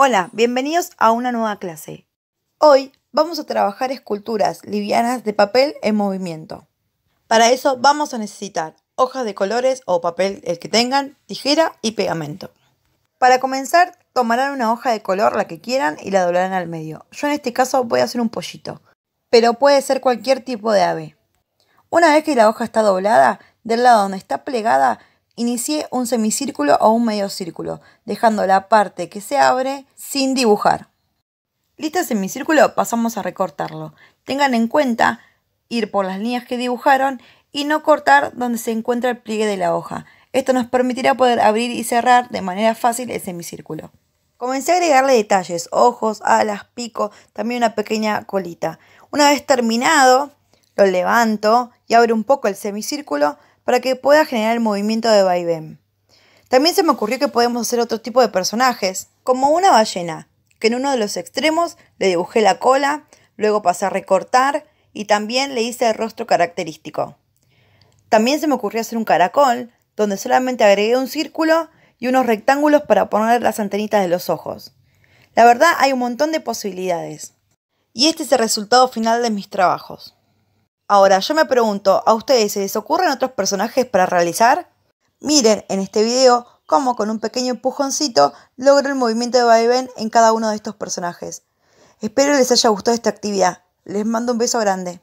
Hola, bienvenidos a una nueva clase. Hoy vamos a trabajar esculturas livianas de papel en movimiento. Para eso vamos a necesitar hojas de colores o papel el que tengan, tijera y pegamento. Para comenzar, tomarán una hoja de color, la que quieran, y la doblarán al medio. Yo en este caso voy a hacer un pollito, pero puede ser cualquier tipo de ave. Una vez que la hoja está doblada, del lado donde está plegada Inicié un semicírculo o un medio círculo, dejando la parte que se abre sin dibujar. Listo el semicírculo, pasamos a recortarlo. Tengan en cuenta ir por las líneas que dibujaron y no cortar donde se encuentra el pliegue de la hoja. Esto nos permitirá poder abrir y cerrar de manera fácil el semicírculo. Comencé a agregarle detalles, ojos, alas, pico, también una pequeña colita. Una vez terminado, lo levanto y abro un poco el semicírculo para que pueda generar el movimiento de vaivén. También se me ocurrió que podemos hacer otro tipo de personajes, como una ballena, que en uno de los extremos le dibujé la cola, luego pasé a recortar y también le hice el rostro característico. También se me ocurrió hacer un caracol, donde solamente agregué un círculo y unos rectángulos para poner las antenitas de los ojos. La verdad hay un montón de posibilidades. Y este es el resultado final de mis trabajos. Ahora, yo me pregunto, ¿a ustedes se les ocurren otros personajes para realizar? Miren en este video cómo con un pequeño empujoncito logro el movimiento de vaivén en cada uno de estos personajes. Espero les haya gustado esta actividad. Les mando un beso grande.